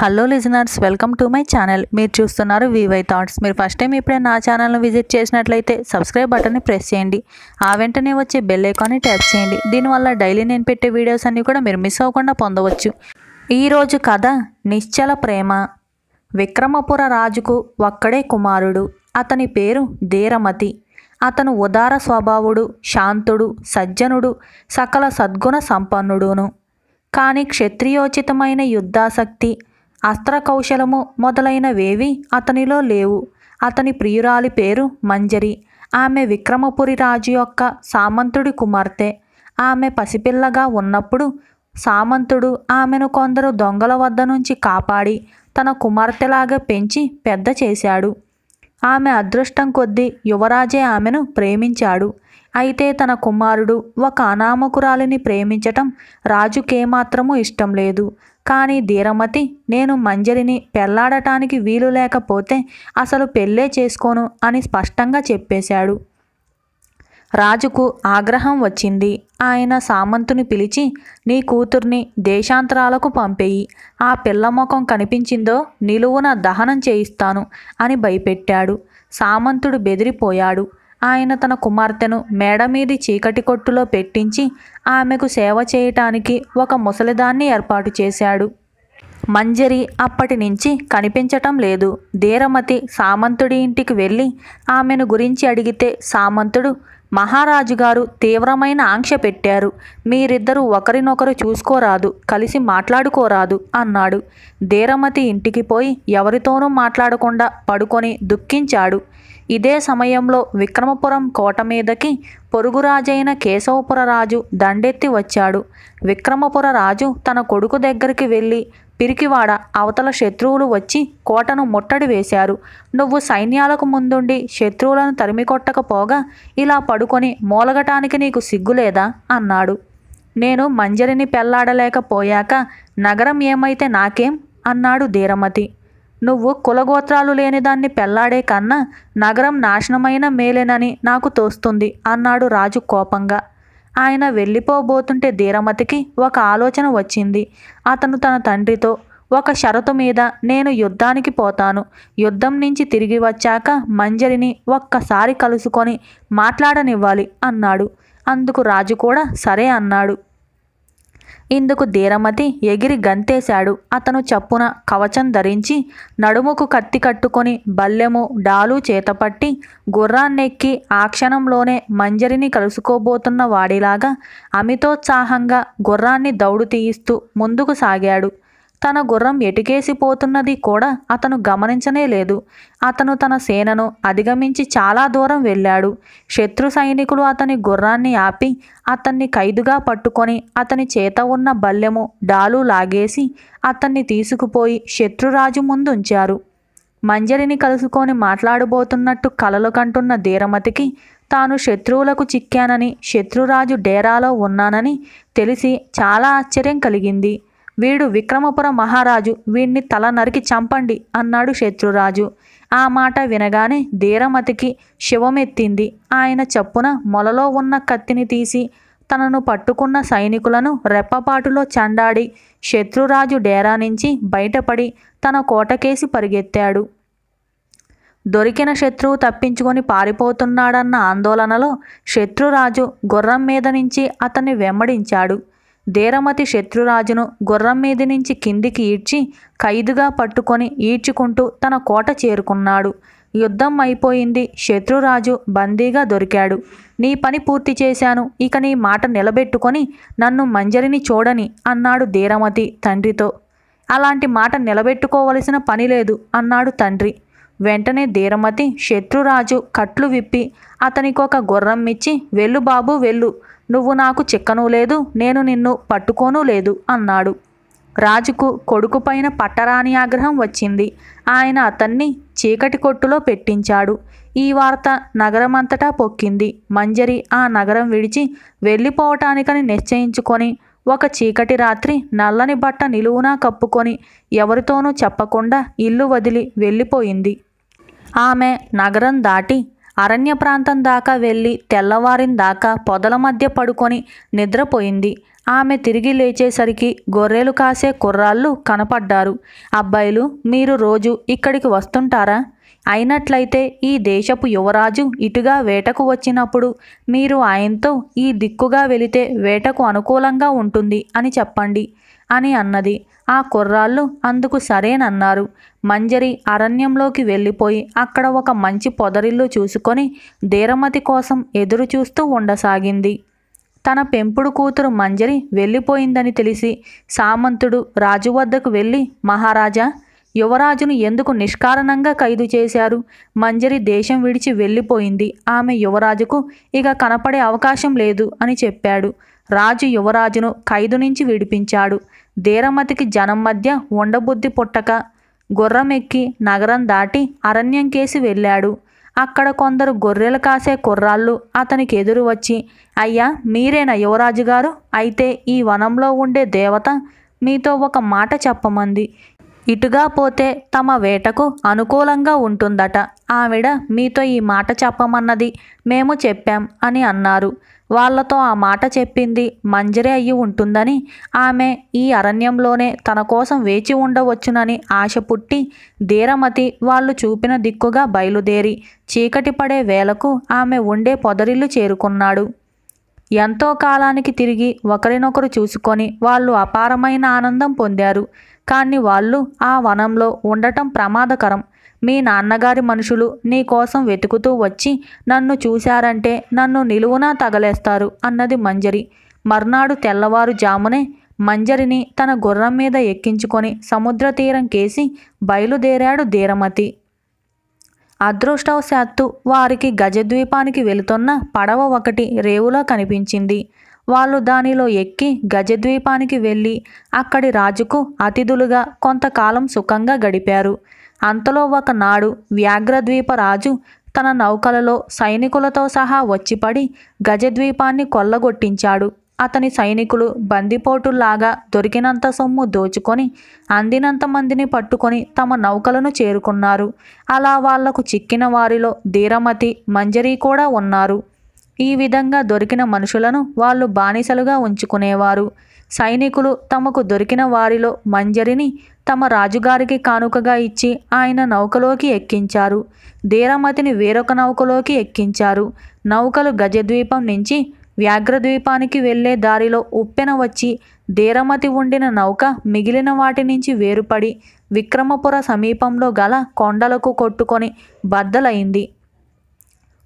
hello listeners welcome to my channel మీరు చూస్తున్నారు VY thoughts మీరు ఫస్ట్ టైం ఇప్పుడే నా ఛానల్ను విజిట్ చేసినట్లయితే సబ్స్క్రైబ్ బటన్ని ప్రెస్ చేయండి ఆ వెంటనే వచ్చే బెల్ ఐకాన్ని ట్యాప్ చేయండి దీనివల్ల డైలీ నేను పెట్టే వీడియోస్ అన్నీ కూడా మీరు మిస్ అవ్వకుండా పొందవచ్చు ఈరోజు కథ నిశ్చల ప్రేమ విక్రమపుర రాజుకు ఒక్కడే కుమారుడు అతని పేరు ధీరమతి అతను ఉదార స్వభావుడు శాంతుడు సజ్జనుడు సకల సద్గుణ సంపన్నుడును కానీ క్షత్రియోచితమైన యుద్ధాసక్తి అస్త్ర కౌశలము మొదలైనవేవీ అతనిలో లేవు అతని ప్రియురాలి పేరు మంజరి ఆమె విక్రమపురి రాజు యొక్క సామంతుడి కుమార్తె ఆమె పసిపిల్లగా ఉన్నప్పుడు సామంతుడు ఆమెను కొందరు దొంగల వద్ద నుంచి కాపాడి తన కుమార్తెలాగా పెంచి పెద్ద చేశాడు ఆమె అదృష్టం కొద్దీ యువరాజే ఆమెను ప్రేమించాడు అయితే తన కుమారుడు ఒక అనామకురాలిని ప్రేమించటం రాజుకేమాత్రమూ ఇష్టం లేదు కానీ ధీరమతి నేను మంజరిని పెళ్లాడటానికి వీలు లేకపోతే అసలు పెళ్ళే చేసుకోను అని స్పష్టంగా చెప్పేశాడు రాజుకు ఆగ్రహం వచ్చింది ఆయన సామంతుని పిలిచి నీ కూతుర్ని దేశాంతరాలకు పంపేయి ఆ పిల్ల ముఖం కనిపించిందో నిలువున దహనం చేయిస్తాను అని భయపెట్టాడు సామంతుడు బెదిరిపోయాడు ఆయన తన కుమార్తెను మేడ మీది చీకటి కొట్టులో పెట్టించి ఆమెకు సేవ చేయటానికి ఒక ముసలిదాన్ని ఏర్పాటు చేశాడు మంజరి అప్పటి నుంచి కనిపించటం లేదు ధీరమతి సామంతుడి ఇంటికి వెళ్ళి ఆమెను గురించి అడిగితే సామంతుడు మహారాజు గారు తీవ్రమైన ఆంక్ష పెట్టారు మీరిద్దరూ ఒకరినొకరు చూసుకోరాదు కలిసి మాట్లాడుకోరాదు అన్నాడు ధీరమతి ఇంటికి పోయి ఎవరితోనూ మాట్లాడకుండా పడుకొని దుఃఖించాడు ఇదే సమయంలో విక్రమపురం కోట మీదకి పొరుగురాజైన కేశవపుర రాజు దండెత్తి వచ్చాడు విక్రమపుర రాజు తన కొడుకు దగ్గరికి వెళ్ళి పిరికివాడ అవతల శత్రువులు వచ్చి కోటను ముట్టడి వేశారు నువ్వు సైన్యాలకు ముందుండి శత్రువులను తరిమికొట్టకపోగా ఇలా పడుకొని మూలగటానికి నీకు సిగ్గులేదా అన్నాడు నేను మంజరిని పెళ్లాడలేకపోయాక నగరం ఏమైతే నాకేం అన్నాడు ధీరమతి నువ్వు కులగోత్రాలు లేనిదాన్ని పెళ్లాడే కన్నా నగరం నాశనమైన మేలేనని నాకు తోస్తుంది అన్నాడు రాజు కోపంగా ఆయన వెళ్ళిపోబోతుంటే ధీరమతికి ఒక ఆలోచన వచ్చింది అతను తన తండ్రితో ఒక షరతు మీద నేను యుద్ధానికి పోతాను యుద్ధం నుంచి తిరిగి వచ్చాక మంజరిని ఒక్కసారి కలుసుకొని మాట్లాడనివ్వాలి అన్నాడు అందుకు రాజు కూడా సరే అన్నాడు ఇందుకు ధీరమతి ఎగిరి గంతేశాడు అతను చప్పున కవచం ధరించి నడుముకు కత్తి కట్టుకొని బల్లెము డాలు చేతపట్టి గుర్రాన్నెక్కి ఆ క్షణంలోనే మంజరిని కలుసుకోబోతున్న వాడిలాగా అమితోత్సాహంగా గుర్రాన్ని దౌడు తీయిస్తూ ముందుకు సాగాడు తన గుర్రం ఎటుకేసిపోతున్నది కూడా అతను గమనించనే లేదు అతను తన సేనను అధిగమించి చాలా దూరం వెళ్ళాడు శత్రు సైనికులు అతని గుర్రాన్ని ఆపి అతన్ని ఖైదుగా పట్టుకొని అతని చేత ఉన్న బల్లెము డాలు లాగేసి అతన్ని తీసుకుపోయి శత్రురాజు ముందుంచారు మంజరిని కలుసుకొని మాట్లాడబోతున్నట్టు కలలు కంటున్న ధీరమతికి తాను శత్రువులకు చిక్కానని శత్రురాజు డేరాలో ఉన్నానని తెలిసి చాలా ఆశ్చర్యం కలిగింది వీడు విక్రమపుర మహారాజు వీణ్ణి తల నరికి చంపండి అన్నాడు శత్రురాజు ఆ మాట వినగానే ధీరమతికి శివమెత్తింది ఆయన చప్పున మొలలో ఉన్న కత్తిని తీసి తనను పట్టుకున్న సైనికులను రెప్పపాటులో చండాడి శత్రురాజు డేరా నుంచి బయటపడి తన కోటకేసి పరిగెత్తాడు దొరికిన శత్రువు తప్పించుకొని పారిపోతున్నాడన్న ఆందోళనలో శత్రురాజు గుర్రం మీద నుంచి అతన్ని వెంబడించాడు ధీరమతి శత్రురాజును గుర్రం మీద నుంచి కిందికి ఈడ్చి ఖైదుగా పట్టుకొని ఈడ్చుకుంటూ తన కోట చేరుకున్నాడు యుద్ధం అయిపోయింది శత్రురాజు బందీగా దొరికాడు నీ పని పూర్తి చేశాను ఇక నీ మాట నిలబెట్టుకొని నన్ను మంజరిని చూడని అన్నాడు ధీరమతి తండ్రితో అలాంటి మాట నిలబెట్టుకోవలసిన పని లేదు అన్నాడు తండ్రి వెంటనే ధీరమతి శత్రురాజు కట్లు విప్పి అతనికి ఒక గుర్రం ఇచ్చి వెళ్ళు బాబు వెళ్ళు నువ్వు నాకు చిక్కనూ లేదు నేను నిన్ను పట్టుకోను లేదు అన్నాడు రాజుకు కొడుకుపైన పట్టరాని ఆగ్రహం వచ్చింది ఆయన అతన్ని చీకటి కొట్టులో పెట్టించాడు ఈ వార్త నగరమంతటా పొక్కింది మంజరి ఆ నగరం విడిచి వెళ్ళిపోవటానికని నిశ్చయించుకొని ఒక చీకటి రాత్రి నల్లని బట్ట నిలువునా కప్పుకొని ఎవరితోనూ చెప్పకుండా ఇల్లు వదిలి వెళ్ళిపోయింది ఆమె నగరం దాటి అరణ్య ప్రాంతం దాకా వెళ్ళి తెల్లవారిన దాకా పొదల మధ్య పడుకొని నిద్రపోయింది ఆమె తిరిగి లేచేసరికి గొర్రెలు కాసే కుర్రాళ్ళు కనపడ్డారు అబ్బాయిలు మీరు రోజు ఇక్కడికి వస్తుంటారా అయినట్లయితే ఈ దేశపు యువరాజు ఇటుగా వేటకు వచ్చినప్పుడు మీరు ఆయనతో ఈ దిక్కుగా వెళితే వేటకు అనుకూలంగా ఉంటుంది అని చెప్పండి అని అన్నది ఆ కుర్రాళ్ళు అందుకు సరేనన్నారు మంజరి అరణ్యంలోకి వెళ్ళిపోయి అక్కడ ఒక మంచి పొదరిల్లు చూసుకొని ధీరమతి కోసం ఎదురు చూస్తూ ఉండసాగింది తన పెంపుడు కూతురు మంజరి వెళ్ళిపోయిందని తెలిసి సామంతుడు రాజు వద్దకు వెళ్ళి మహారాజా యువరాజును ఎందుకు నిష్కారణంగా ఖైదు చేశారు మంజరి దేశం విడిచి వెళ్ళిపోయింది ఆమె యువరాజుకు ఇక కనపడే అవకాశం లేదు అని చెప్పాడు రాజు యువరాజును ఖైదు నుంచి విడిపించాడు ధీరమతికి జనం మధ్య ఉండబుద్ధి పుట్టక గుర్రమెక్కి నగరం దాటి అరణ్యం కేసి వెళ్ళాడు అక్కడ కొందరు గొర్రెలు కాసే కుర్రాళ్ళు అతనికి ఎదురు వచ్చి అయ్యా మీరేనా యువరాజు గారు అయితే ఈ వనంలో ఉండే దేవత మీతో ఒక మాట చెప్పమంది ఇటుగా పోతే తమ వేటకు అనుకూలంగా ఉంటుందట ఆవిడ మీతో ఈ మాట చెప్పమన్నది మేము చెప్పాం అని అన్నారు వాళ్లతో ఆ మాట చెప్పింది మంజరే అయి ఉంటుందని ఆమె ఈ అరణ్యంలోనే తన కోసం వేచి ఉండవచ్చునని ఆశ పుట్టి ధీరమతి వాళ్ళు చూపిన దిక్కుగా బయలుదేరి చీకటి పడే వేలకు ఆమె ఉండే పొదరిల్లు చేరుకున్నాడు ఎంతో కాలానికి తిరిగి ఒకరినొకరు చూసుకొని వాళ్ళు అపారమైన ఆనందం పొందారు కానీ వాళ్ళు ఆ వనంలో ఉండటం ప్రమాదకరం మీ నాన్నగారి మనుషులు నీ కోసం వెతుకుతూ వచ్చి నన్ను చూశారంటే నన్ను నిలువునా తగలేస్తారు అన్నది మంజరి మర్నాడు తెల్లవారుజామునే మంజరిని తన గుర్రం మీద ఎక్కించుకొని సముద్ర తీరం కేసి బయలుదేరాడు ధీరమతి అదృష్టవశాత్తు వారికి గజద్వీపానికి వెళుతున్న పడవ ఒకటి రేవులో కనిపించింది వాళ్ళు దానిలో ఎక్కి గజద్వీపానికి వెళ్ళి అక్కడి రాజుకు అతిథులుగా కొంతకాలం సుఖంగా గడిపారు అంతలో ఒకనాడు వ్యాఘ్రద్వీప రాజు తన నౌకలలో సైనికులతో సహా వచ్చిపడి గజద్వీపాన్ని కొల్లగొట్టించాడు అతని సైనికులు బందిపోటుల్లాగా దొరికినంత సొమ్ము దోచుకొని అందినంత మందిని పట్టుకొని తమ నౌకలను చేరుకున్నారు అలా వాళ్లకు చిక్కిన వారిలో ధీరమతి మంజరి కూడా ఉన్నారు ఈ విధంగా దొరికిన మనుషులను వాళ్ళు బానిసలుగా ఉంచుకునేవారు సైనికులు తమకు దొరికిన వారిలో మంజరిని తమ రాజుగారికి కానుకగా ఇచ్చి ఆయన నౌకలోకి ఎక్కించారు ధీరమతిని వేరొక నౌకలోకి ఎక్కించారు నౌకలు గజద్వీపం నుంచి వ్యాఘ్రద్వీపానికి వెళ్లే దారిలో ఉప్పెన వచ్చి ధీరమతి ఉండిన నౌక మిగిలిన వాటి నుంచి వేరుపడి విక్రమపుర సమీపంలో గల కొండలకు కొట్టుకొని బద్దలైంది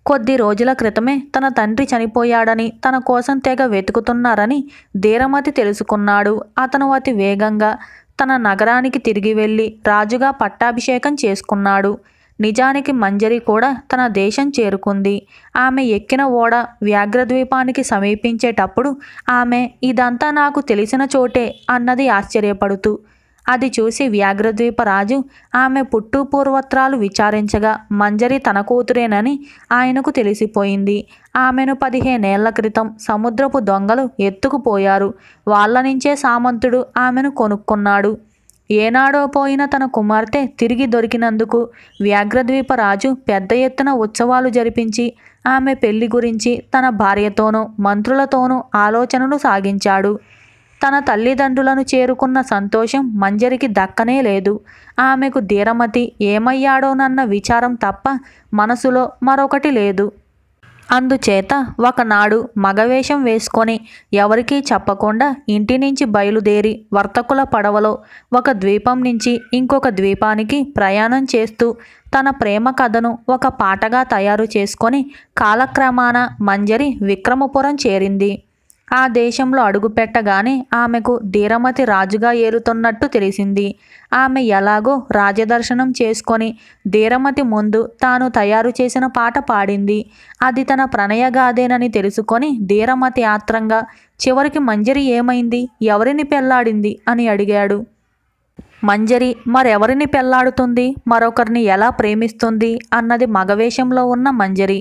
కొద్ది రోజుల క్రితమే తన తండ్రి చనిపోయాడని తన కోసం తెగ వెతుకుతున్నారని ధీరమతి తెలుసుకున్నాడు అతను అతి వేగంగా తన నగరానికి తిరిగి వెళ్ళి రాజుగా పట్టాభిషేకం చేసుకున్నాడు నిజానికి మంజరి కూడా తన దేశం చేరుకుంది ఆమె ఎక్కిన ఓడ వ్యాఘ్రద్వీపానికి సమీపించేటప్పుడు ఆమె ఇదంతా నాకు తెలిసిన చోటే అన్నది ఆశ్చర్యపడుతూ అది చూసి వ్యాఘ్రద్వీప రాజు ఆమె పుట్టు పూర్వత్రాలు విచారించగా మంజరి తన కూతురేనని ఆయనకు తెలిసిపోయింది ఆమెను పదిహేనేళ్ల క్రితం సముద్రపు దొంగలు ఎత్తుకుపోయారు వాళ్ళ నుంచే సామంతుడు ఆమెను కొనుక్కున్నాడు ఏనాడో పోయిన తన కుమార్తె తిరిగి దొరికినందుకు వ్యాఘ్రద్వీప రాజు పెద్ద ఎత్తున ఉత్సవాలు జరిపించి ఆమె పెళ్లి గురించి తన భార్యతోనూ మంత్రులతోనూ ఆలోచనలు సాగించాడు తన తల్లిదండ్రులను చేరుకున్న సంతోషం మంజరికి దక్కనే లేదు ఆమెకు ధీరమతి ఏమయ్యాడోనన్న విచారం తప్ప మనసులో మరొకటి లేదు అందుచేత ఒకనాడు మగవేషం వేసుకొని ఎవరికీ చెప్పకుండా ఇంటి నుంచి బయలుదేరి వర్తకుల పడవలో ఒక ద్వీపం నుంచి ఇంకొక ద్వీపానికి ప్రయాణం చేస్తూ తన ప్రేమ కథను ఒక పాటగా తయారు చేసుకొని కాలక్రమాన మంజరి విక్రమపురం చేరింది ఆ దేశంలో అడుగుపెట్టగానే ఆమెకు ధీరమతి రాజుగా ఏరుతున్నట్టు తెలిసింది ఆమె ఎలాగో రాజదర్శనం చేసుకొని ధీరమతి ముందు తాను తయారు చేసిన పాట పాడింది అది తన ప్రణయగాదేనని తెలుసుకొని ధీరమతి ఆత్రంగా చివరికి మంజరి ఏమైంది ఎవరిని పెళ్లాడింది అని అడిగాడు మంజరి మరెవరిని పెళ్లాడుతుంది మరొకరిని ఎలా ప్రేమిస్తుంది అన్నది మగవేషంలో ఉన్న మంజరి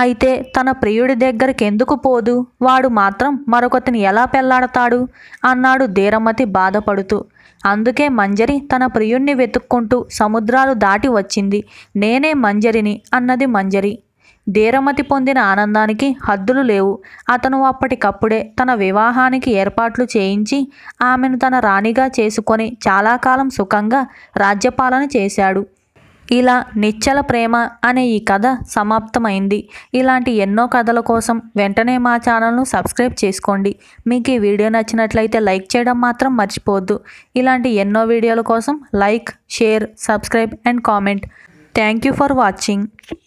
అయితే తన ప్రియుడి దగ్గరికి ఎందుకు పోదు వాడు మాత్రం మరొకతిని ఎలా పెళ్లాడతాడు అన్నాడు ధీరమతి బాధపడుతూ అందుకే మంజరి తన ప్రియుణ్ణి వెతుక్కుంటూ సముద్రాలు దాటి వచ్చింది నేనే మంజరిని అన్నది మంజరి ధీరమతి పొందిన ఆనందానికి హద్దులు లేవు అతను అప్పటికప్పుడే తన వివాహానికి ఏర్పాట్లు చేయించి ఆమెను తన రాణిగా చేసుకొని చాలా కాలం సుఖంగా రాజ్యపాలన చేశాడు ఇలా నిచ్చల ప్రేమ అనే ఈ కథ సమాప్తమైంది ఇలాంటి ఎన్నో కథల కోసం వెంటనే మా ఛానల్ను సబ్స్క్రైబ్ చేసుకోండి మీకు ఈ వీడియో నచ్చినట్లయితే లైక్ చేయడం మాత్రం మర్చిపోవద్దు ఇలాంటి ఎన్నో వీడియోల కోసం like share subscribe and comment thank you for watching